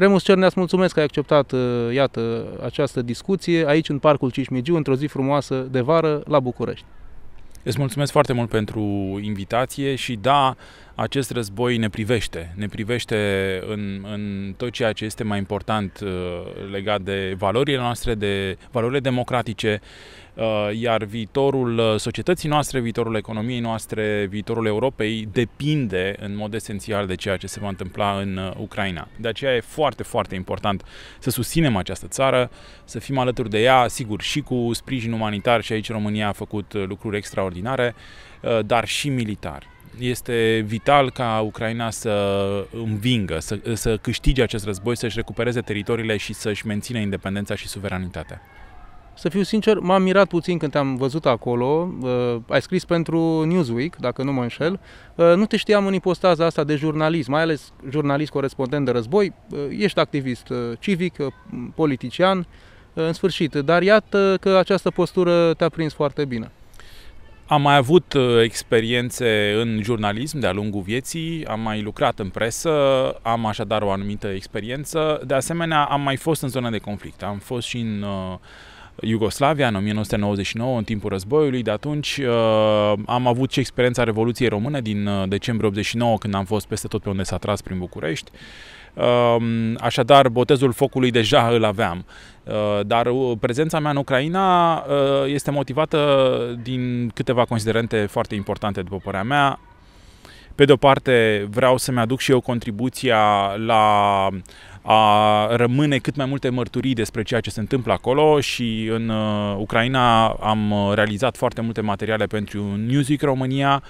Remus Cerneas, mulțumesc că ai acceptat, uh, iată, această discuție aici în Parcul Cismigiu, într-o zi frumoasă de vară la București. Îți mulțumesc foarte mult pentru invitație și da, acest război ne privește. Ne privește în, în tot ceea ce este mai important uh, legat de valorile noastre, de valorile democratice, uh, iar viitorul uh, societății noastre, viitorul economiei noastre, viitorul Europei depinde în mod esențial de ceea ce se va întâmpla în Ucraina. De aceea e foarte, foarte important să susținem această țară, să fim alături de ea, sigur, și cu sprijin umanitar și aici România a făcut lucruri extraordinare, dar și militar este vital ca Ucraina să învingă, să, să câștige acest război, să-și recupereze teritoriile și să-și mențină independența și suveranitatea. Să fiu sincer, m-am mirat puțin când te-am văzut acolo. Uh, ai scris pentru Newsweek, dacă nu mă înșel. Uh, nu te știam în ipostaza asta de jurnalist, mai ales jurnalist corespondent de război. Uh, ești activist uh, civic, uh, politician, uh, în sfârșit. Dar iată că această postură te-a prins foarte bine. Am mai avut uh, experiențe în jurnalism de-a lungul vieții, am mai lucrat în presă, am așadar o anumită experiență. De asemenea, am mai fost în zona de conflict. Am fost și în uh, Iugoslavia în 1999, în timpul războiului. De atunci uh, am avut și experiența Revoluției Române din decembrie 89, când am fost peste tot pe unde s-a tras prin București. Așadar, botezul focului deja îl aveam. Uh, dar uh, prezența mea în Ucraina uh, este motivată din câteva considerente foarte importante, după părerea mea. Pe de o parte, vreau să-mi aduc și eu contribuția la a rămâne cât mai multe mărturii despre ceea ce se întâmplă acolo și în Ucraina am realizat foarte multe materiale pentru music România,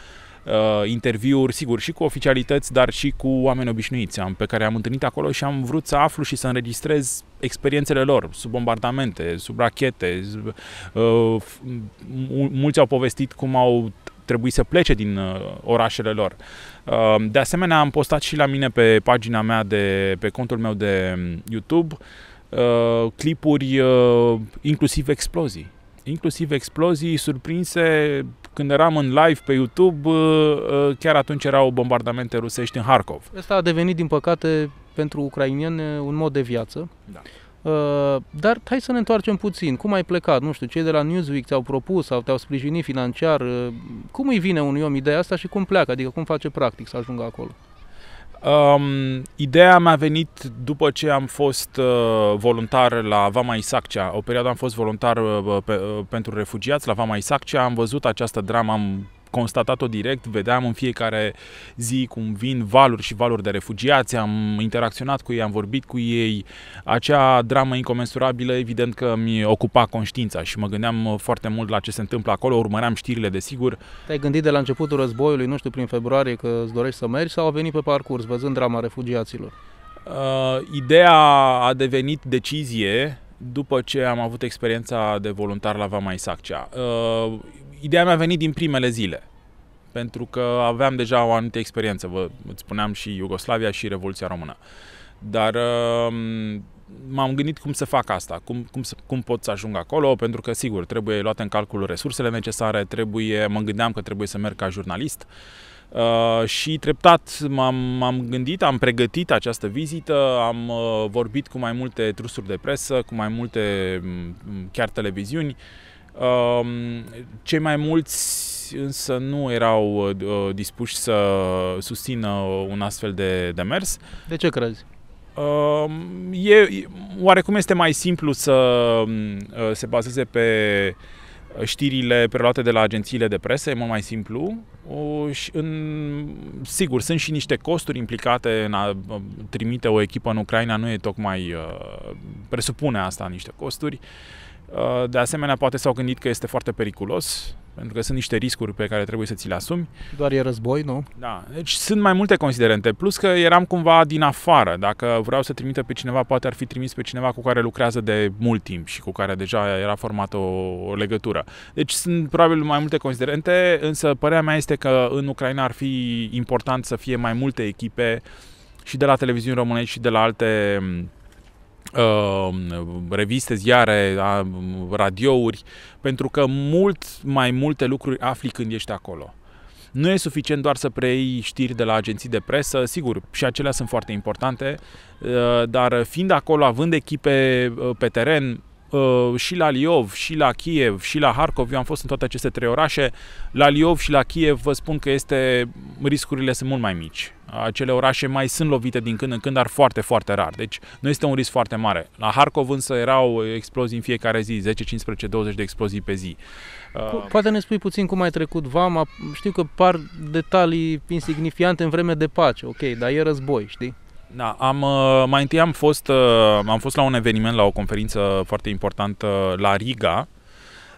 uh, interviuri, sigur, și cu oficialități, dar și cu oameni obișnuiți am, pe care am întâlnit acolo și am vrut să aflu și să înregistrez experiențele lor, sub bombardamente, sub rachete. Uh, mulți au povestit cum au trebuit să plece din uh, orașele lor. Uh, de asemenea, am postat și la mine pe pagina mea, de, pe contul meu de YouTube, uh, clipuri inclusiv explozii. Inclusiv explozii surprinse când eram în live pe YouTube, uh, uh, chiar atunci erau bombardamente rusești în Harkov. Asta a devenit, din păcate, pentru ucrainieni uh, un mod de viață. Da. Dar hai să ne întoarcem puțin. Cum ai plecat? Nu știu, cei de la Newsweek ți-au propus sau te-au sprijinit financiar. Cum îi vine unui om ideea asta și cum pleacă? Adică cum face practic să ajungă acolo? Um, ideea mi-a venit după ce am fost uh, voluntar la Vama Isaccea. O perioadă am fost voluntar uh, pe, uh, pentru refugiați la Vama Isaccea. Am văzut această dramă, am constatat-o direct, vedeam în fiecare zi cum vin valuri și valuri de refugiați, am interacționat cu ei, am vorbit cu ei. Acea dramă incomensurabilă, evident că mi ocupa conștiința și mă gândeam uh, foarte mult la ce se întâmplă acolo, urmăream știrile, desigur. Te-ai gândit de la începutul războiului, nu știu, prin februarie, că îți dorești să mergi sau a venit pe parcurs, văzând drama refugiaților? Uh, ideea a devenit decizie după ce am avut experiența de voluntar la Vama Isaccea. Uh, ideea mi-a venit din primele zile, pentru că aveam deja o anumită experiență, vă îți spuneam și Iugoslavia și Revoluția Română. Dar uh, m-am gândit cum să fac asta, cum, cum, să, cum pot să ajung acolo, pentru că, sigur, trebuie luate în calcul resursele necesare, trebuie, mă gândeam că trebuie să merg ca jurnalist, uh, Uh, și treptat m-am, m-am gândit, am pregătit această vizită, am uh, vorbit cu mai multe trusuri de presă, cu mai multe m- chiar televiziuni. Uh, cei mai mulți însă nu erau uh, uh, dispuși să susțină un astfel de demers. De ce crezi? Um, e, oarecum este mai simplu să uh, se bazeze pe știrile preluate de la agențiile de presă, e mult mai simplu. O, și în, sigur, sunt și niște costuri implicate în a trimite o echipă în Ucraina, nu e tocmai, uh, presupune asta niște costuri. Uh, de asemenea, poate s-au gândit că este foarte periculos pentru că sunt niște riscuri pe care trebuie să ți le asumi. Doar e război, nu? Da, deci sunt mai multe considerente, plus că eram cumva din afară. Dacă vreau să trimită pe cineva, poate ar fi trimis pe cineva cu care lucrează de mult timp și cu care deja era formată o, o legătură. Deci sunt probabil mai multe considerente, însă părerea mea este că în Ucraina ar fi important să fie mai multe echipe și de la televiziuni românești și de la alte Uh, reviste, ziare, radiouri, pentru că mult mai multe lucruri afli când ești acolo. Nu e suficient doar să preiei știri de la agenții de presă, sigur, și acelea sunt foarte importante, uh, dar fiind acolo, având echipe uh, pe teren, și la Liov, și la Kiev, și la Harkov, eu am fost în toate aceste trei orașe, la Liov și la Kiev vă spun că este, riscurile sunt mult mai mici acele orașe mai sunt lovite din când în când, dar foarte, foarte rar. Deci nu este un risc foarte mare. La Harkov însă erau explozii în fiecare zi, 10, 15, 20 de explozii pe zi. Uh, poate ne spui puțin cum ai trecut vama. Știu că par detalii insignifiante în vreme de pace, ok, dar e război, știi? Da, am, uh, mai întâi am fost, uh, am fost la un eveniment, la o conferință foarte importantă la Riga,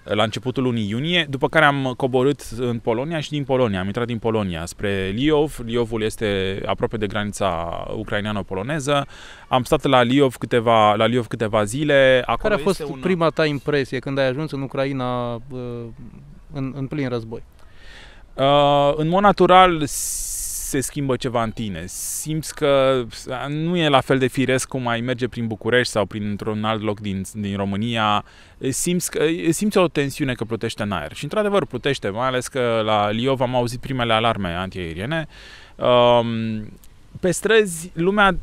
la începutul lunii iunie, după care am coborât în Polonia și din Polonia, am intrat din Polonia spre Liov. Liovul este aproape de granița ucraineană poloneză Am stat la Liov câteva, la Liov câteva zile. Acolo care a fost un... prima ta impresie când ai ajuns în Ucraina uh, în, în plin război? Uh, în mod natural, se schimbă ceva în tine, simți că nu e la fel de firesc cum ai merge prin București sau printr-un alt loc din, din România, simți, că, simți o tensiune că plutește în aer. Și într-adevăr plutește, mai ales că la Liov am auzit primele alarme antiaeriene. Um, pe străzi lumea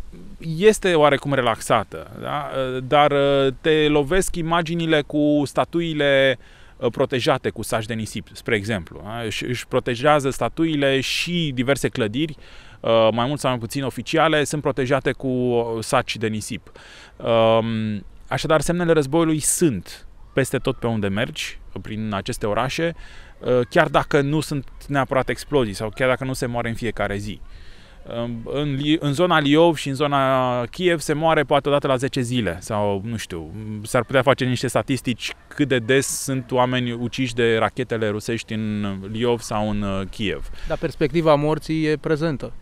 este oarecum relaxată, da? dar uh, te lovesc imaginile cu statuile uh, Uh, protejate cu saci de nisip, spre exemplu. Își, protejează statuile și diverse clădiri, uh, mai mult sau mai puțin oficiale, sunt protejate cu uh, saci de nisip. Um, așadar, semnele războiului sunt peste tot pe unde mergi, prin aceste orașe, chiar dacă nu sunt neapărat explozii sau chiar dacă nu se moare în fiecare zi în, în zona Liov și în zona Kiev se moare poate odată la 10 zile sau nu știu, s-ar putea face niște statistici cât de des sunt oameni uciși de rachetele rusești în Liov sau în uh, Kiev. Dar perspectiva morții e prezentă.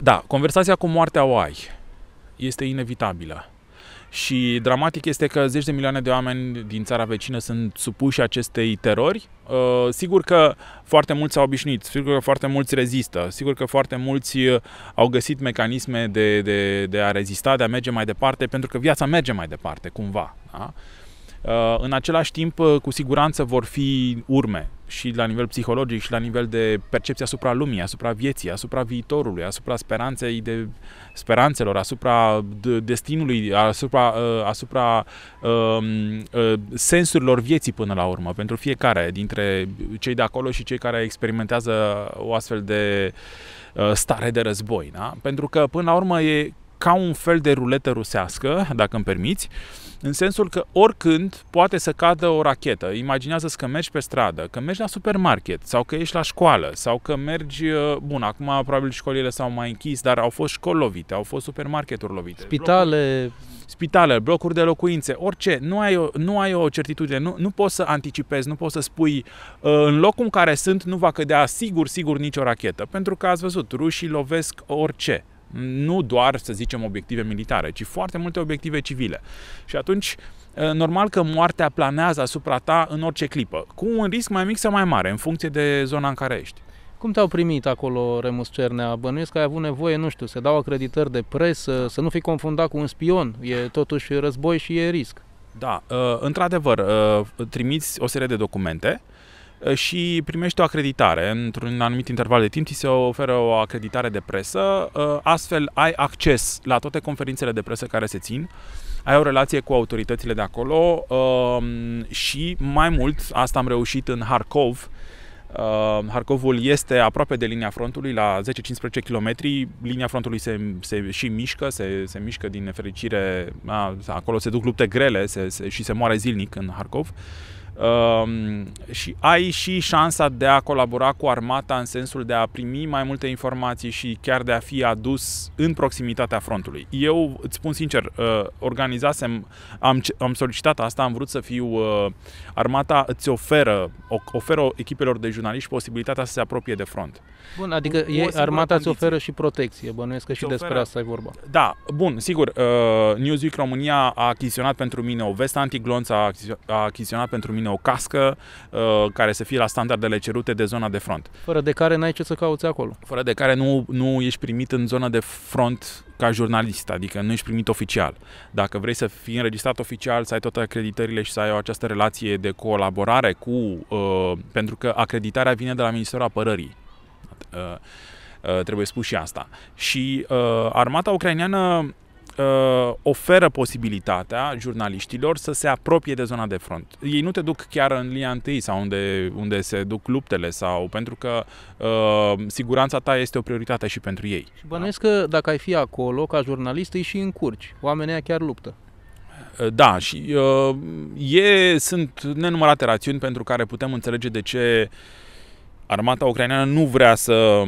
Da, conversația cu moartea o ai. Este inevitabilă. Și dramatic este că zeci de milioane de oameni din țara vecină sunt supuși acestei terori. Uh, sigur că foarte mulți s-au obișnuit, sigur că foarte mulți rezistă, sigur că foarte mulți uh, au găsit mecanisme de, de, de a rezista, de a merge mai departe, pentru că viața merge mai departe, cumva. Da? Uh, în același timp, cu siguranță vor fi urme și la nivel psihologic și la nivel de percepție asupra lumii, asupra vieții, asupra viitorului, asupra speranței de speranțelor, asupra destinului, asupra, uh, asupra um, uh, sensurilor vieții până la urmă, pentru fiecare dintre cei de acolo și cei care experimentează o astfel de uh, stare de război. Da? Pentru că, până la urmă, e ca un fel de ruletă rusească, dacă îmi permiți, în sensul că oricând poate să cadă o rachetă. Imaginează-ți că mergi pe stradă, că mergi la supermarket sau că ești la școală sau că mergi, uh, bun, acum probabil școlile s-au mai închis, dar au fost școli lovite, au fost supermarketuri lovite. Spitale... Blocuri, spitale, blocuri de locuințe, orice. Nu ai o, nu ai o certitudine, nu, nu poți să anticipezi, nu poți să spui uh, în locul în care sunt nu va cădea sigur, sigur nicio rachetă, pentru că ați văzut, rușii lovesc orice nu doar, să zicem, obiective militare, ci foarte multe obiective civile. Și atunci, normal că moartea planează asupra ta în orice clipă, cu un risc mai mic sau mai mare, în funcție de zona în care ești. Cum te-au primit acolo, Remus Cernea? Bănuiesc că ai avut nevoie, nu știu, să dau acreditări de presă, să nu fii confundat cu un spion. E totuși război și e risc. Da, într-adevăr, trimiți o serie de documente, Eh, și primești o acreditare. Într-un anumit interval de timp ți se oferă o acreditare de presă, eh, astfel ai acces la toate conferințele de presă care se țin, ai o relație cu autoritățile de acolo eh, și mai mult, asta am reușit în Harkov, Harcovul este aproape de linia frontului, la 10-15 km. Linia frontului se, se și mișcă, se, se mișcă din nefericire. A, ah, acolo se duc lupte grele se, se, și se moare zilnic în Harcov. Uh, Um, și ai și șansa de a colabora cu armata în sensul de a primi mai multe informații și chiar de a fi adus în proximitatea frontului. Eu îți spun sincer, uh, organizasem, am, am solicitat asta, am vrut să fiu uh, armata îți oferă, oferă echipelor de jurnaliști posibilitatea să se apropie de front. Bun, adică e, armata îți oferă și protecție, bănuiesc că și oferă. despre asta e vorba. Da, bun, sigur, uh, Newsweek România a achiziționat pentru mine o vestă antiglonț, a achiziționat pentru mine o cască uh, care să fie la standardele cerute de zona de front. Fără de care n-ai ce să cauți acolo. Fără de care nu, nu ești primit în zona de front ca jurnalist, adică nu ești primit oficial. Dacă vrei să fii înregistrat oficial, să ai toate acreditările și să ai o această relație de colaborare cu... Uh, pentru că acreditarea vine de la Ministerul Apărării. Uh, uh, trebuie spus și asta. Și uh, armata ucraineană uh, oferă posibilitatea jurnaliștilor să se apropie de zona de front. Ei nu te duc chiar în linia întâi sau unde, unde se duc luptele sau pentru că uh, siguranța ta este o prioritate și pentru ei. Și bănuiesc da? că dacă ai fi acolo, ca jurnalist, îi și încurci. Oamenii chiar luptă. Uh, da, și uh, e, sunt nenumărate rațiuni pentru care putem înțelege de ce armata ucraineană nu vrea să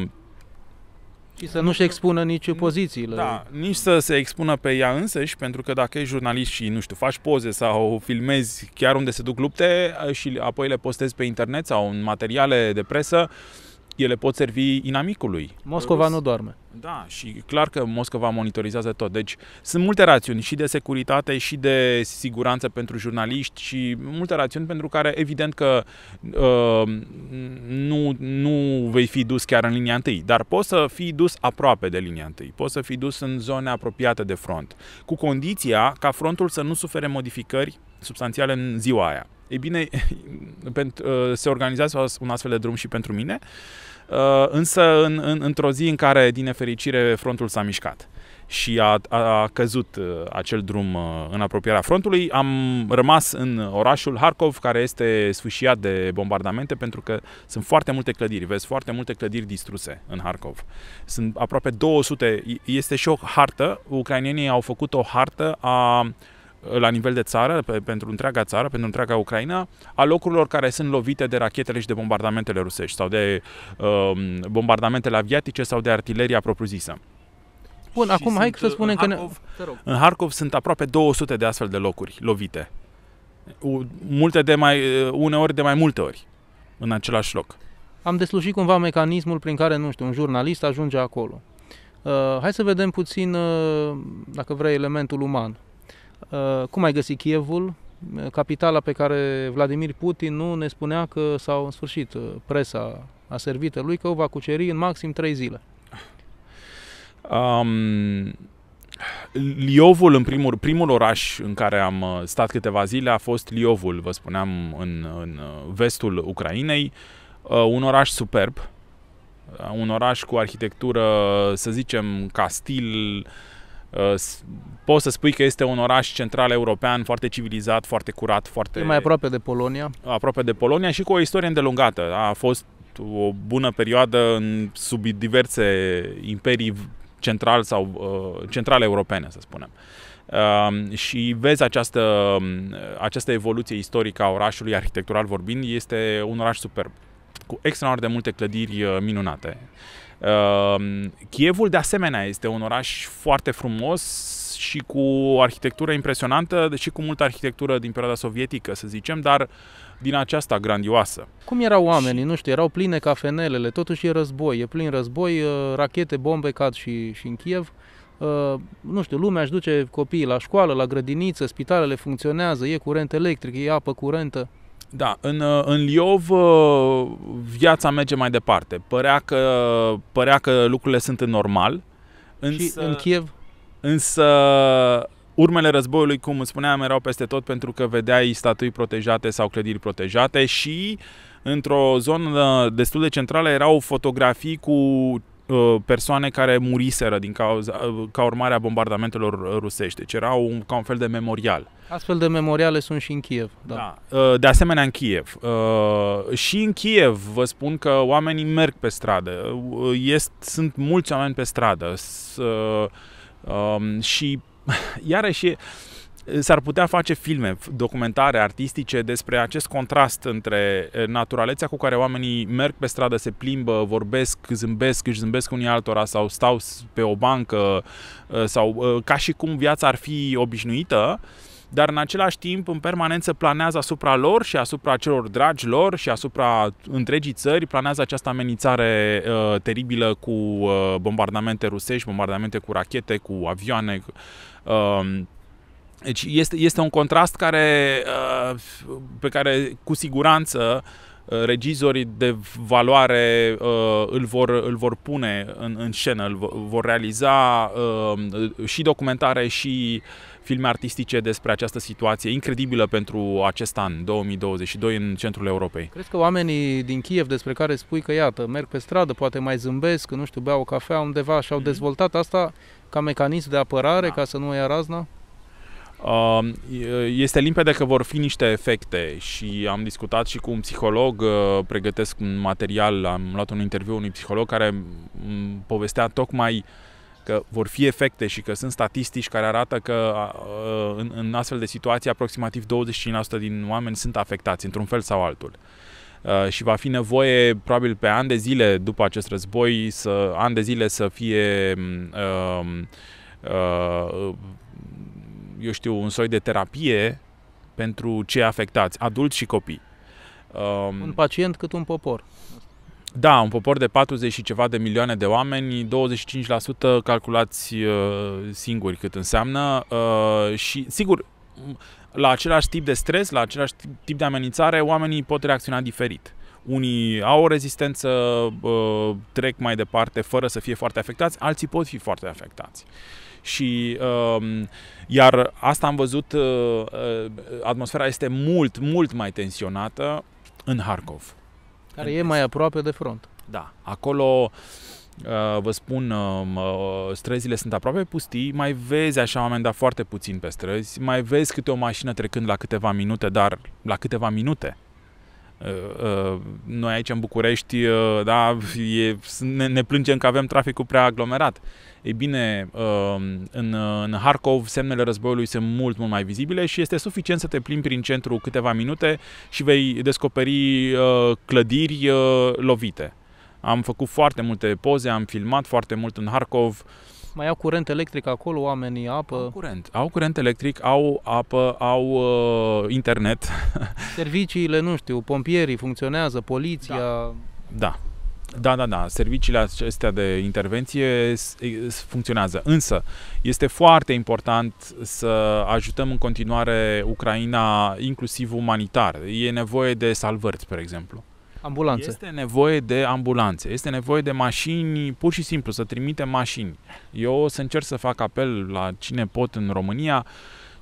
și să nu-și expună nici da, pozițiile. Da, nici să se expună pe ea însăși, pentru că dacă ești jurnalist și, nu știu, faci poze sau filmezi chiar unde se duc lupte și apoi le postezi pe internet sau în materiale de presă, uh, ele pot servi inamicului. Moscova Rus. nu doarme. Da, și clar că Moscova monitorizează tot. Deci sunt multe rațiuni și de securitate și de siguranță pentru jurnaliști și multe rațiuni pentru care evident că uh, nu, nu vei fi dus chiar în linia întâi, dar poți să fii dus aproape de linia întâi, poți să fii dus în zone apropiate de front, cu condiția ca frontul să nu sufere modificări substanțiale în ziua aia. Ei bine, uh, se organizează un astfel de drum și pentru mine. Uh, Uh, însă în, în, într-o zi în care, din nefericire, frontul s-a mișcat și a, a căzut uh, acel drum uh, în apropierea frontului. Am rămas în orașul Harkov, care este sfâșiat de bombardamente, pentru că sunt foarte multe clădiri, vezi foarte multe clădiri distruse în Harkov. Sunt aproape 200, este și o hartă, ucrainienii au făcut o hartă a la nivel de țară, pe, pentru întreaga țară, pentru întreaga Ucraina, a locurilor care sunt lovite de rachetele și de bombardamentele rusești sau de um, bombardamentele aviatice sau de artileria propriu-zisă. Bun, și acum hai să uh, spunem că... Harkov, ne... În Harkov sunt aproape 200 de astfel de locuri lovite. Multe de mai, uh, uneori de mai multe ori în același loc. Am deslușit cumva mecanismul prin care, nu știu, un jurnalist ajunge acolo. Uh, hai să vedem puțin, uh, dacă vrei, elementul uman Uh, cum ai găsit Kievul, uh, capitala pe care Vladimir Putin nu ne spunea că, sau în sfârșit, uh, presa a servită lui, că o va cuceri în maxim trei zile? Um, Liovul, în primul, primul oraș în care am stat câteva zile, a fost Liovul, vă spuneam, în, în vestul Ucrainei. Un oraș superb, un oraș cu arhitectură, să zicem, ca stil Uh, poți să spui că este un oraș central european foarte civilizat, foarte curat, foarte... E mai aproape de Polonia. Aproape de Polonia și cu o istorie îndelungată. A fost o bună perioadă în sub diverse imperii central sau uh, centrale europene, să spunem. Uh, și vezi această, um, această evoluție istorică a orașului, arhitectural vorbind, este un oraș superb, cu extraordinar de multe clădiri uh, minunate. Uh, Ehm, Chievul, de asemenea, este un oraș foarte frumos și cu o arhitectură impresionantă, deși cu multă arhitectură din perioada sovietică, să zicem, dar din aceasta grandioasă. Cum erau oamenii? Și... Nu știu, erau pline cafenelele, totuși e război, e plin război, uh, rachete, bombe cad și, și în Kiev. Uh, nu știu, lumea își duce copiii la școală, la grădiniță, spitalele funcționează, e curent electric, e apă curentă. Da, în, uh, în Liov uh, viața merge mai departe. Părea că, părea că lucrurile sunt în normal. Însă, și în Kiev? Însă urmele războiului, cum spuneam, erau peste tot pentru că vedeai statui protejate sau clădiri protejate și într-o zonă destul de centrală erau fotografii cu Uh, persoane care muriseră din cauza, uh, ca urmare a bombardamentelor uh, rusești. Deci erau un, ca un fel de memorial. Astfel de memoriale sunt și în Kiev. Da. da. De asemenea în Kiev. Și în Kiev vă spun că oamenii merg pe stradă. Este, sunt mulți oameni pe stradă. Um, și iarăși s-ar putea face filme, documentare artistice despre acest contrast între eh, naturalețea cu care oamenii merg pe stradă, se plimbă, vorbesc, zâmbesc, își zâmbesc unii altora sau stau pe o bancă eh, sau eh, ca și cum viața ar fi obișnuită, dar în același timp în permanență planează asupra lor și asupra celor dragi lor și asupra întregii țări, planează această amenințare teribilă cu bombardamente rusești, bombardamente cu rachete, cu avioane. Deci este, este un contrast care, uh, pe care cu siguranță uh, regizorii de valoare uh, îl vor, îl vor pune în, în scenă, îl vor realiza și documentare și filme artistice despre această situație incredibilă pentru acest an 2022 în centrul Europei. Crezi că oamenii din Kiev despre care spui că iată, merg pe stradă, poate mai zâmbesc, nu știu, beau o cafea undeva și au mm-hmm. dezvoltat asta ca mecanism de apărare da. ca să nu ia razna? Um, este limpede că vor fi niște efecte și am discutat și cu un psiholog, uh, pregătesc un material, am luat un interviu unui psiholog care povestea tocmai că vor fi efecte și că sunt statistici care arată că uh, în, în astfel de situații aproximativ 25% din oameni sunt afectați într-un fel sau altul. Uh, și va fi nevoie probabil pe ani de zile după acest război să ani de zile să fie mm, uh, mm, uh, eu știu, un soi de terapie pentru cei afectați, adulți și copii. Um, un pacient cât un popor. Da, un popor de 40 și ceva de milioane de oameni, 25% calculați uh, singuri cât înseamnă uh, și, sigur, la același tip de stres, la același tip de amenințare, oamenii pot reacționa diferit. Unii au o rezistență, uh, trec mai departe fără să fie foarte afectați, alții pot fi foarte afectați și uh, iar asta am văzut, uh, uh, atmosfera este mult, mult mai tensionată în Harkov. Care în e mai aproape de front. Da, acolo uh, vă spun, um, uh, străzile sunt aproape pustii, mai vezi așa oameni, dar foarte puțin pe străzi, mai vezi câte o mașină trecând la câteva minute, dar la câteva minute Uh, uh, noi aici în București, uh, da, e, ne, ne plângem că avem traficul prea aglomerat. Ei bine, în, în Harkov semnele războiului sunt mult, mult mai vizibile și este suficient să te plimbi prin centru câteva minute și vei descoperi clădiri lovite. Am făcut foarte multe poze, am filmat foarte mult în Harkov, uh, mai au curent electric acolo oamenii, apă? Au curent, au curent electric, au apă, au uh, internet. Serviciile, nu știu, pompierii funcționează, poliția... Da. da. Da, da, da. Serviciile acestea de intervenție funcționează. Însă, este foarte important să ajutăm în continuare Ucraina, inclusiv umanitar. E nevoie de salvări, spre exemplu. Ambulanțe. Este nevoie de ambulanțe, este nevoie de mașini, pur și simplu, să trimite mașini. Eu o să încerc să fac apel la cine pot în România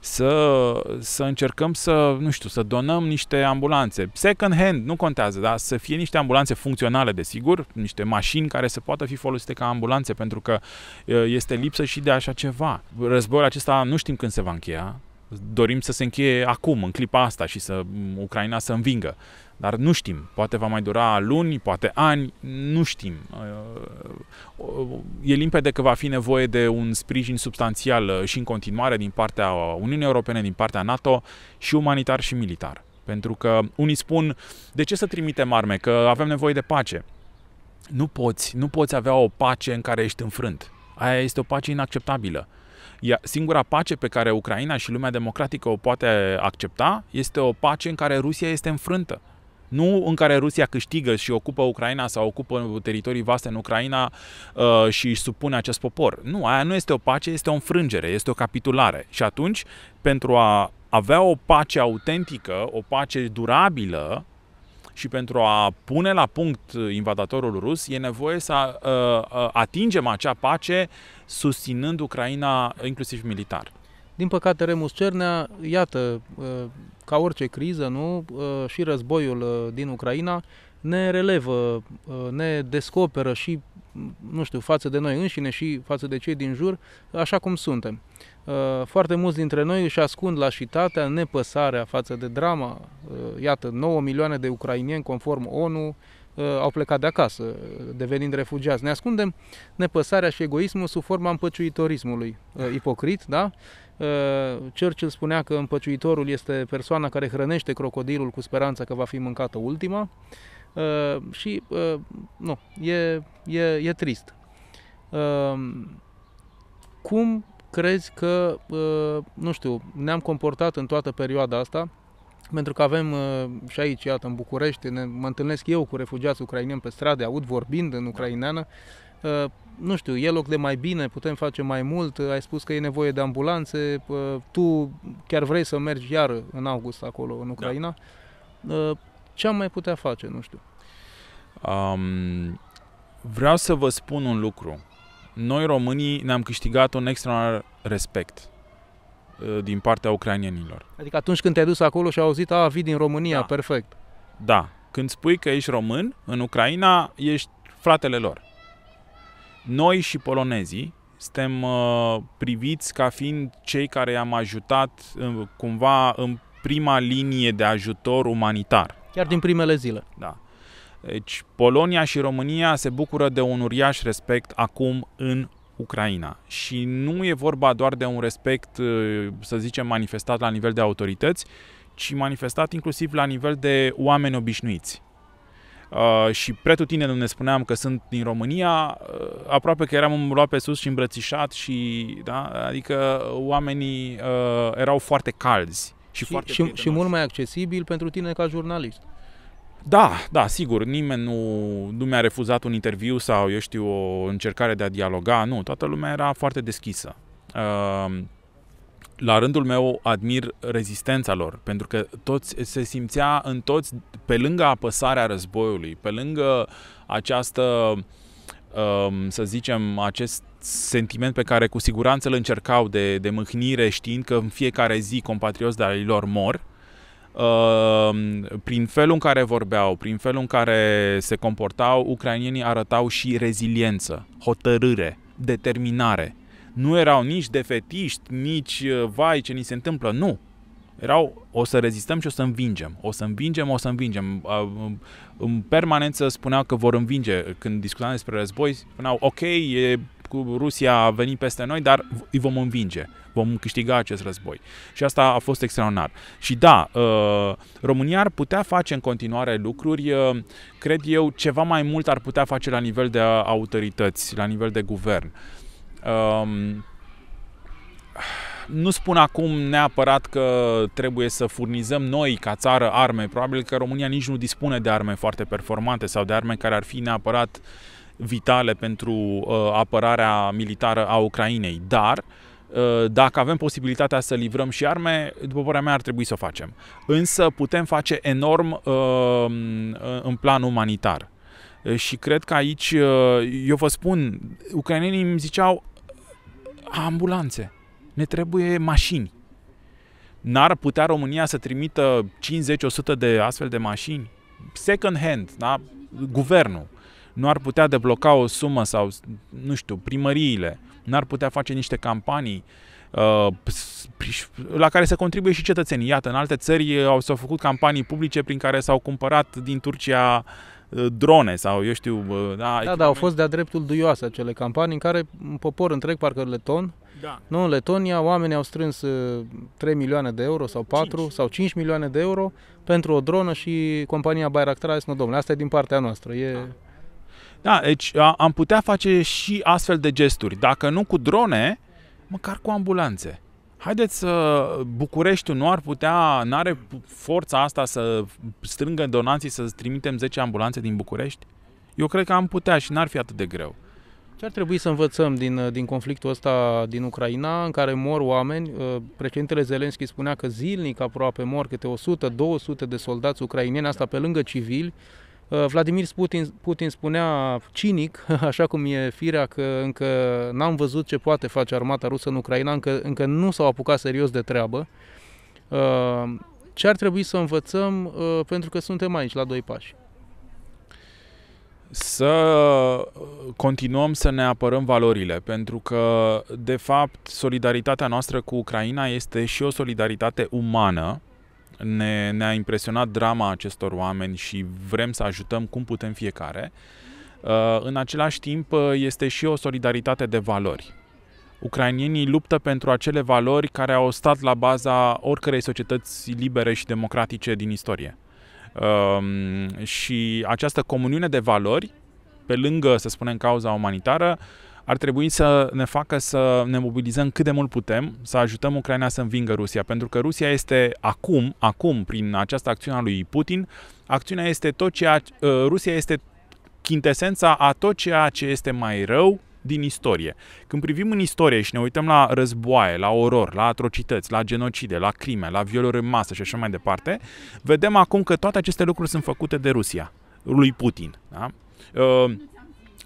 să, să încercăm să, nu știu, să donăm niște ambulanțe. Second hand, nu contează, dar să fie niște ambulanțe funcționale, desigur, niște mașini care să poată fi folosite ca ambulanțe, pentru că este lipsă și de așa ceva. Războiul acesta nu știm când se va încheia, dorim să se încheie acum, în clipa asta și să mm, Ucraina să învingă. Dar nu știm, poate va mai dura luni, poate ani, nu știm. Uh, e limpede că va fi nevoie de un sprijin substanțial uh, și în continuare din partea Uniunii Europene, din partea NATO și umanitar și militar. Pentru că unii spun, de ce să trimitem arme, că avem nevoie de pace. Nu poți, nu poți avea o pace în care ești înfrânt. Aia este o pace inacceptabilă singura pace pe care Ucraina și lumea democratică o poate accepta este o pace în care Rusia este înfrântă. Nu în care Rusia câștigă și ocupă Ucraina sau ocupă teritorii vaste în Ucraina uh, și își supune acest popor. Nu, aia nu este o pace, este o înfrângere, este o capitulare. Și atunci, pentru a avea o pace autentică, o pace durabilă, și pentru a pune la punct invadatorul rus e nevoie să uh, uh, atingem acea pace susținând Ucraina inclusiv militar. Din păcate, Remus Cernea, iată, uh, ca orice criză, nu, și războiul din Ucraina ne relevă, ne descoperă și nu știu, față de noi înșine și față de cei din jur, așa cum suntem. Uh, foarte mulți dintre noi își ascund lașitatea, nepăsarea față de drama. Uh, iată, 9 milioane de ucrainieni, conform ONU, uh, au plecat de acasă, devenind refugiați. Ne ascundem nepăsarea și egoismul sub forma împăciuitorismului ipocrit, da? Churchill spunea că împăciuitorul este persoana care hrănește crocodilul cu speranța că va fi mâncată ultima. Uh, și, uh, nu, e, e, e trist. Uh, cum crezi că, uh, nu știu, ne-am comportat în toată perioada asta? Pentru că avem uh, și aici, iată, în București, ne, mă întâlnesc eu cu refugiați ucraineni pe stradă, aud vorbind în da. ucraineană. Uh, nu știu, e loc de mai bine, putem face mai mult, ai spus că e nevoie de ambulanțe, uh, tu chiar vrei să mergi iar în august acolo, în da. Ucraina. Da. Ce am mai putea face, nu știu? Um, vreau să vă spun un lucru. Noi românii ne-am câștigat un extraordinar respect uh, din partea ucrainienilor. Adică atunci când te-ai dus acolo și ai auzit, a, vii din România, da. perfect. Da. Când spui că ești român, în Ucraina ești fratele lor. Noi și polonezii suntem uh, priviți ca fiind cei care i-am ajutat uh, cumva în prima linie de ajutor umanitar chiar da. din primele zile. Da. Deci Polonia și România se bucură de un uriaș respect acum în Ucraina. Și nu e vorba doar de un respect, uh, să zicem, manifestat la nivel de autorități, ci manifestat inclusiv la nivel de oameni obișnuiți. Uh, și pretutine ne spuneam că sunt din România, uh, aproape că eram luat pe sus și îmbrățișat și, da, adică oamenii uh, erau foarte calzi și, și foarte și, și mult mai accesibil pentru tine ca jurnalist. Da, da, sigur, nimeni nu, nu mi-a refuzat un interviu sau, eu știu, o încercare de a dialoga, nu, toată lumea era foarte deschisă. Ehm, la rândul meu admir rezistența lor, pentru că toți se simțea în toți, pe lângă apăsarea războiului, pe lângă această, ehm, să zicem, acest sentiment pe care cu siguranță îl încercau de, de mâhnire știind că în fiecare zi compatrioți de ale lor mor, uh, prin felul în care vorbeau, prin felul în care se comportau, ucrainienii arătau și reziliență, hotărâre, determinare. Nu erau nici defetiști, nici uh, vai ce ni se întâmplă, nu. Erau o să rezistăm și o să învingem, o să învingem, o să învingem. Uh, în permanență spuneau că vor învinge. Când discutam despre război, spuneau ok, e cu Rusia a venit peste noi, dar îi vom învinge, vom câștiga acest război. Și asta a fost extraordinar. Și da, uh, România ar putea face în continuare lucruri, uh, cred eu, ceva mai mult ar putea face la nivel de autorități, la nivel de guvern. Um, nu spun acum neapărat că trebuie să furnizăm noi ca țară arme, probabil că România nici nu dispune de arme foarte performante sau de arme care ar fi neapărat uh, vitale pentru uh, apărarea militară a Ucrainei, dar uh, dacă avem posibilitatea să livrăm și arme, după părerea mea ar trebui să o facem. Însă putem face enorm uh, în plan umanitar. Și cred că aici, eu vă spun, ucrainenii îmi ziceau ambulanțe, ne trebuie mașini. N-ar putea România să trimită 50-100 de astfel de mașini? Second hand, da? Guvernul nu ar putea debloca o sumă sau, nu știu, primăriile, Nu ar putea face niște campanii uh, la care se contribuie și cetățenii. Iată, în alte țări au, s-au făcut campanii publice prin care s-au cumpărat din Turcia uh, drone sau eu știu... Uh, da, da, da au fost de-a dreptul duioase acele campanii în care un popor întreg, parcă leton, da. nu, în Letonia oamenii au strâns 3 milioane de euro sau 4 5. sau 5 milioane de euro pentru o dronă și compania Bayraktar a zis, nu domnule, asta e din partea noastră, e... Da da, deci am putea face și astfel de gesturi. Dacă nu cu drone, măcar cu ambulanțe. Haideți să Bucureștiul nu ar putea, nu are forța asta să strângă donații, să trimitem 10 ambulanțe din București? Eu cred că am putea și n-ar fi atât de greu. Ce ar trebui să învățăm din, din conflictul ăsta din Ucraina, în care mor oameni? Uh, președintele Zelenski spunea că zilnic aproape mor câte 100-200 de soldați ucraineni, asta pe lângă civili, Uh, Vladimir Putin, Putin spunea cinic, așa cum e firea, că încă n-am văzut ce poate face armata rusă în Ucraina, încă, încă nu s-au apucat serios de treabă. Uh, ce ar trebui să învățăm uh, pentru că suntem aici, la doi pași? Să continuăm să ne apărăm valorile, pentru că, de fapt, solidaritatea noastră cu Ucraina este și o solidaritate umană, ne, ne-a impresionat drama acestor oameni și vrem să ajutăm cum putem fiecare. Uh, în același timp, uh, este și o solidaritate de valori. Ucrainienii luptă pentru acele valori care au stat la baza oricărei societăți libere și democratice din istorie. Um, și această comuniune de valori, pe lângă, să spunem, cauza umanitară, ar trebui să ne facă să ne mobilizăm cât de mult putem, să ajutăm Ucraina să învingă Rusia, pentru că Rusia este acum, acum, prin această acțiune a lui Putin, acțiunea este tot ceea, uh, Rusia este chintesența a tot ceea ce este mai rău din istorie. Când privim în istorie și ne uităm la războaie, la oror, la atrocități, la genocide, la crime, la violuri în masă și așa mai departe, vedem acum că toate aceste lucruri sunt făcute de Rusia, lui Putin. Da? Uh,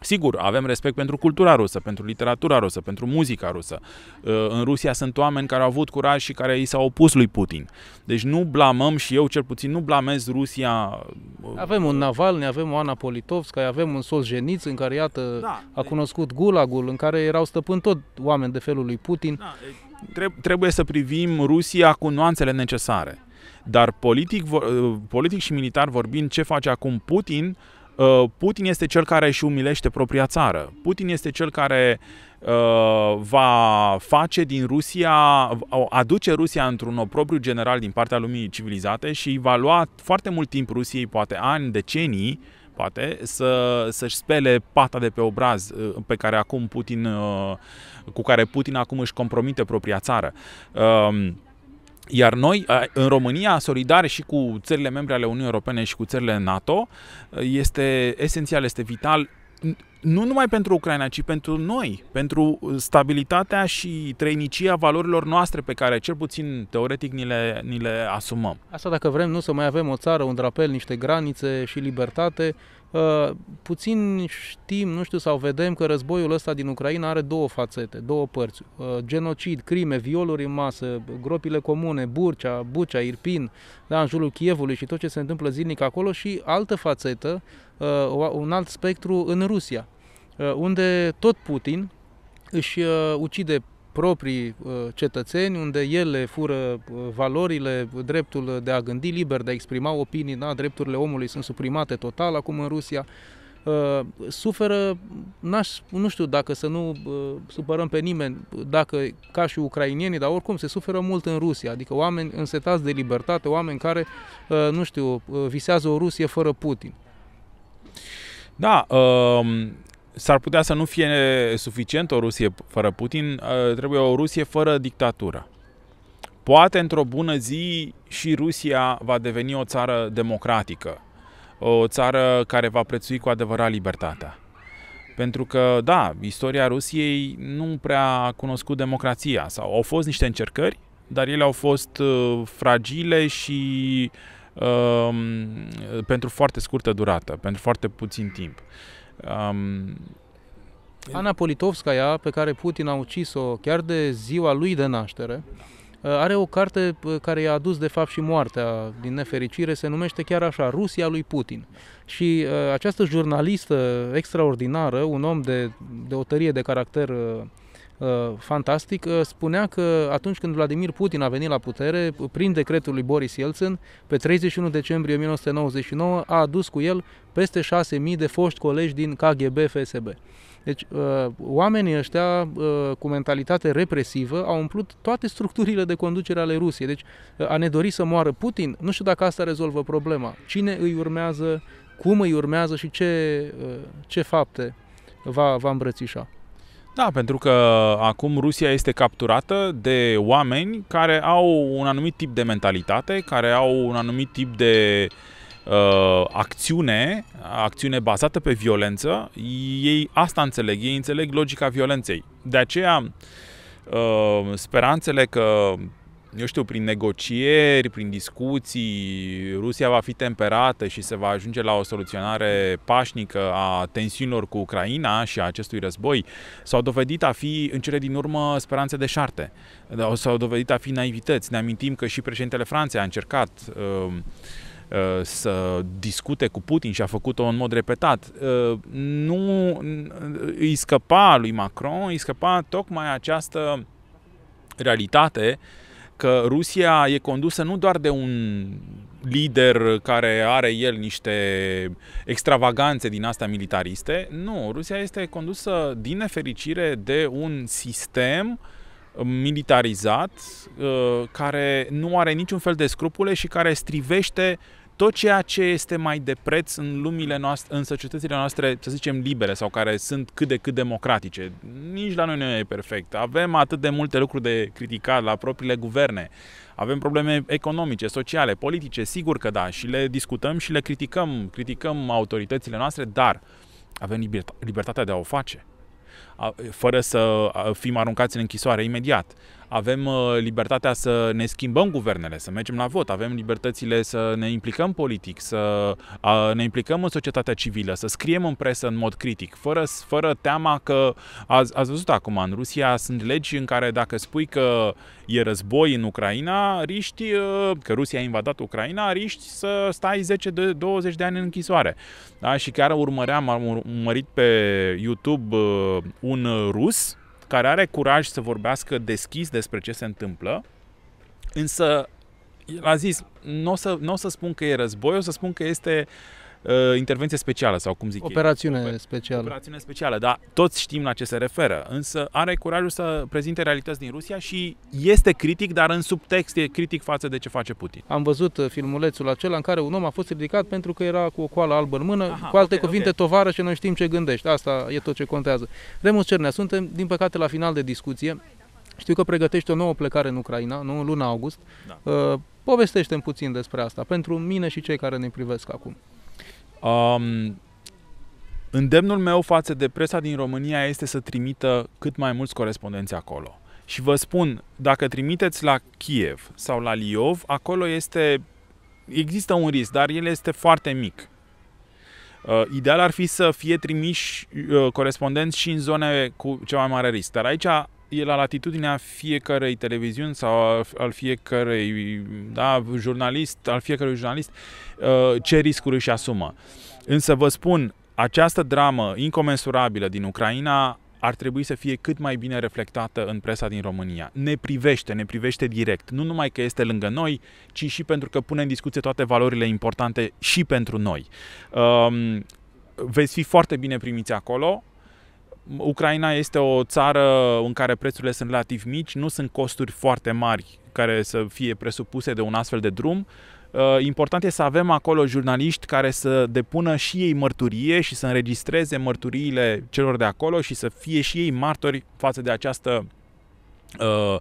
Sigur, avem respect pentru cultura rusă, pentru literatura rusă, pentru muzica rusă. Uh, în Rusia sunt oameni care au avut curaj și care i s-au opus lui Putin. Deci nu blamăm și eu cel puțin nu blamez Rusia. Uh, avem un naval, ne avem o Ana Politovska, avem un Solzhenitsyn în care, iată, da, a deci- cunoscut Gulagul, în care erau stăpâni tot oameni de felul lui Putin. Da, deci- trebuie să privim Rusia cu nuanțele necesare. Dar politic, uh, politic și militar vorbind, ce face acum Putin Uh, Putin este cel care își umilește propria țară. Putin este cel care uh, va face din Rusia, aduce Rusia într-un opropriu general din partea lumii civilizate și va lua foarte mult timp Rusiei, poate ani, decenii, poate, să, să-și spele pata de pe obraz uh, pe care acum Putin, cu care Putin acum își compromite propria țară. Uh, iar noi, în România, solidare și cu țările membre ale Uniunii Europene și cu țările NATO, este esențial, este vital nu numai pentru Ucraina, ci pentru noi, pentru stabilitatea și trăinicia valorilor noastre pe care, cel puțin teoretic, ni le, ni le asumăm. Așa dacă vrem, nu să mai avem o țară unde drapel, niște granițe și libertate, Uh, puțin știm, nu știu, sau vedem că războiul ăsta din Ucraina are două fațete, două părți. Uh, genocid, crime, violuri în masă, gropile comune, Burcea, Bucea, Irpin, da, în jurul Chievului și tot ce se întâmplă zilnic acolo și altă fațetă, uh, un alt spectru în Rusia, unde tot Putin își ucide proprii uh, cetățeni, unde ele fură uh, valorile, dreptul de a gândi liber, de a exprima opinii, da? drepturile omului sunt suprimate total acum în Rusia. Uh, suferă, n-aș, nu știu dacă să nu supărăm pe nimeni, dacă ca și ucrainienii, dar oricum se suferă mult în Rusia, adică oameni însetați de libertate, oameni care, nu știu, visează o Rusie fără Putin. Da, um, s-ar putea să nu fie suficient o Rusie fără Putin, uh, trebuie o Rusie fără dictatură. Poate într-o bună zi și Rusia va deveni o țară democratică, o țară care va prețui cu adevărat libertatea. Pentru că, da, istoria Rusiei nu prea a cunoscut democrația sau au fost niște încercări, dar ele au fost uh, fragile și uh, pentru foarte scurtă durată, pentru foarte puțin timp. Um, Ana Politovskaya, pe care Putin a ucis-o chiar de ziua lui de naștere, are o carte care i-a adus de fapt și moartea din nefericire, se numește chiar așa, Rusia lui Putin. Și uh, această jurnalistă extraordinară, un om de, de o tărie de caracter uh, Uh, fantastic, uh, spunea că atunci când Vladimir Putin a venit la putere, prin decretul lui Boris Yeltsin, pe 31 decembrie 1999, a adus cu el peste 6.000 de foști colegi din KGB, FSB. Deci, uh, oamenii ăștia cu mentalitate represivă au umplut toate structurile de conducere ale Rusiei. Deci, a ne dori să moară Putin, nu știu dacă asta rezolvă problema. Cine îi urmează, cum îi urmează și ce, ce fapte va, va îmbrățișa. Da, pentru că acum Rusia este capturată de oameni care au un anumit tip de mentalitate, care au un anumit tip de uh, acțiune, acțiune bazată pe violență. Ei asta înțeleg, ei înțeleg logica violenței. De aceea, uh, speranțele că eu știu, prin negocieri, prin discuții, Rusia va fi temperată și se va ajunge la o soluționare pașnică a tensiunilor cu Ucraina și a acestui război, s-au dovedit a fi, în cele din urmă, speranțe șarte. Da, s-au dovedit a fi naivități. Ne amintim că și președintele Franței a încercat um, uh, să discute cu Putin și a făcut-o în mod repetat. Uh, nu uh, îi scăpa lui Macron, îi scăpa tocmai această realitate uh, că Rusia e condusă nu doar de un lider care are el niște extravaganțe din astea militariste, nu, Rusia este condusă din nefericire de un sistem uh, militarizat uh, care nu are niciun fel de scrupule și care strivește tot ceea ce este mai de preț în lumile noastre, în societățile noastre, să zicem, libere sau care sunt cât de cât democratice. Nici la noi nu e perfect. Avem atât de multe lucruri de criticat la propriile guverne. Avem probleme economice, sociale, politice, sigur că da, și le discutăm și le criticăm, criticăm autoritățile noastre, dar avem libertatea de a o face fără să fim aruncați în închisoare imediat avem uh, libertatea să ne schimbăm guvernele, să mergem la vot, avem libertățile să ne implicăm politic, să uh, ne implicăm în societatea civilă, să scriem în presă în mod critic, fără, fără teama că, ați, ați văzut acum, în Rusia sunt legi în care dacă spui că e război în Ucraina, riști, uh, că Rusia a invadat Ucraina, riști să stai 10-20 de ani în închisoare. Da? Și chiar urmăream, am urmărit pe YouTube un rus care are curaj să vorbească deschis despre ce se întâmplă, însă el a zis, nu o să, n-o să spun că e război, o să spun că este uh, uh, intervenție specială sau cum zic Operațiune ei. specială. Operațiune specială, da. Toți știm la ce se referă, însă are curajul să prezinte realități din Rusia și este critic, dar în subtext e critic față de ce face Putin. Am văzut uh, filmulețul acela în care un om a fost ridicat pentru că era cu o coală albă în mână, Aha, cu alte okay, cuvinte, okay. tovară și noi știm ce gândești. Asta e tot ce contează. Remus Cernea, suntem din păcate la final de discuție. Știu că pregătești o nouă plecare în Ucraina, nu? în luna august. Da. Uh, povestește-mi puțin despre asta, pentru mine și cei care ne privesc acum. Um, îndemnul meu față de presa din România este să trimită cât mai mulți corespondenți acolo. Și vă spun, dacă trimiteți la Kiev sau la Liov, acolo este există un risc, dar el este foarte mic. Uh, ideal ar fi să fie trimiși uh, corespondenți și în zone cu cea mai mare risc. Dar aici e la latitudinea fiecarei televiziuni sau al fiecărei da, jurnalist, al fiecărui jurnalist uh, ce riscuri își asumă. Însă vă spun, această dramă incomensurabilă din Ucraina ar trebui să fie cât mai bine reflectată în presa din România. Ne privește, ne privește direct. Nu numai că este lângă noi, ci și pentru că pune în discuție toate valorile importante și pentru noi. Um, veți fi foarte bine primiți acolo. Ucraina este o țară în care prețurile sunt relativ mici, nu sunt costuri foarte mari care să fie presupuse de un astfel de drum. Uh, important este să avem acolo jurnaliști care să depună și ei mărturie și să înregistreze mărturiile celor de acolo și să fie și ei martori față de această Uh,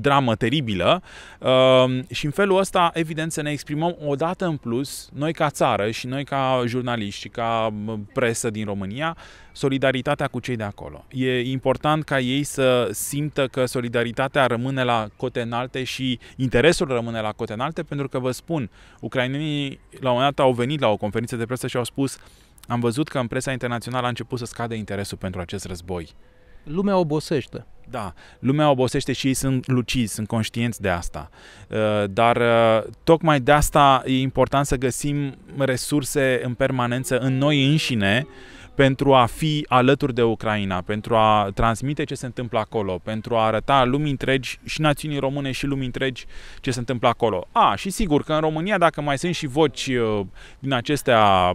dramă teribilă uh, și în felul ăsta, evident, să ne exprimăm o dată în plus, noi ca țară și noi ca jurnaliști și ca uh, presă din România, solidaritatea cu cei de acolo. E important ca ei să simtă că solidaritatea rămâne la cote înalte și interesul rămâne la cote înalte, pentru că vă spun, ucrainenii la un moment dat au venit la o conferință de presă și au spus am văzut că în presa internațională a început să scade interesul pentru acest război lumea obosește. Da, lumea obosește și ei sunt lucizi, sunt conștienți de asta. Uh, dar uh, tocmai de asta e important să găsim resurse în permanență în noi înșine pentru a fi alături de Ucraina, pentru a transmite ce se întâmplă acolo, pentru a arăta lumii întregi și națiunii române și lumii întregi ce se întâmplă acolo. A, și sigur că în România, dacă mai sunt și voci uh, din acestea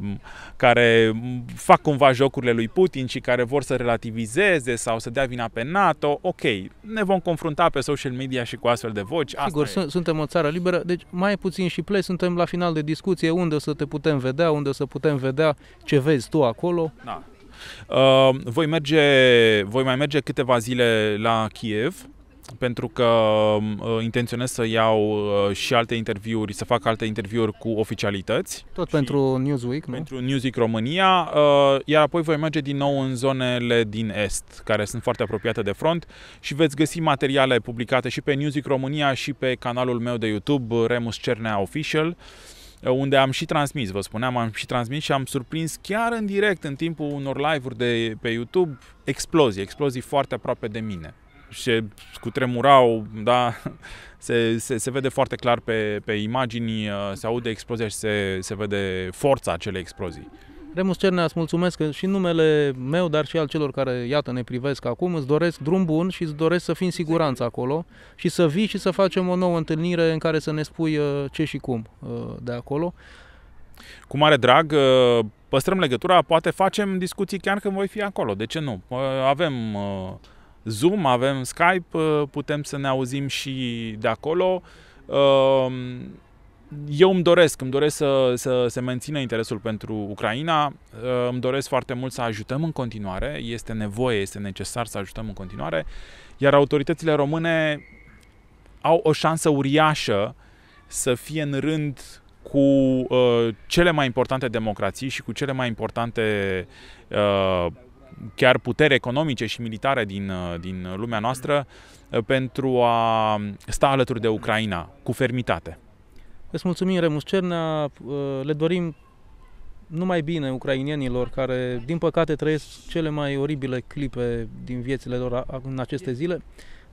care fac cumva jocurile lui Putin și care vor să relativizeze sau să dea vina pe NATO, ok, ne vom confrunta pe social media și cu astfel de voci. Sigur, Asta e. suntem o țară liberă, deci mai puțin și pleci, suntem la final de discuție unde să te putem vedea, unde să putem vedea ce vezi tu acolo. Da. Uh, voi, merge, voi mai merge câteva zile la Kiev, pentru că uh, intenționez să iau uh, și alte interviuri, să fac alte interviuri cu oficialități. Tot pentru Newsweek, nu? Pentru Newsweek România, uh, iar apoi voi merge din nou în zonele din Est, care sunt foarte apropiate de front și veți găsi materiale publicate și pe Newsweek România și pe canalul meu de YouTube, Remus Cernea Official. Uh, Eh, unde am și transmis, vă spuneam, am și transmis și am surprins chiar în direct, în timpul unor live-uri de pe YouTube, explozii, explozii foarte aproape de mine. Și cu tremurau, da, se, se, se vede foarte clar pe, pe imagini, eh, se aude explozia și se, se vede forța acelei explozii. Remus Cernea, îți mulțumesc și numele meu, dar și al celor care, iată, ne privesc acum. Îți doresc drum bun și îți doresc să fii în siguranță acolo și să vii și să facem o nouă întâlnire în care să ne spui uh, ce și cum uh, de acolo. Cu mare drag, uh, păstrăm legătura, poate facem discuții chiar când voi fi acolo, de ce nu? Avem Zoom, avem Skype, putem să ne auzim și de acolo eu îmi doresc, îmi doresc să, să se mențină interesul pentru Ucraina, uh, îmi doresc foarte mult să ajutăm în continuare, este nevoie, este necesar să ajutăm în continuare, iar autoritățile române au o șansă uriașă să fie în rând cu uh, cele mai importante democrații și cu cele mai importante uh, chiar putere economice și militare din, uh, din lumea noastră uh, pentru a sta alături de Ucraina cu fermitate. Îți mulțumim, Remus Cernea, uh, le dorim numai bine ucrainienilor care, din păcate, trăiesc cele mai oribile clipe din viețile lor în aceste zile.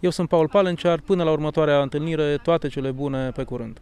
Eu sunt Paul Palenciar, până la următoarea întâlnire, toate cele bune, pe curând!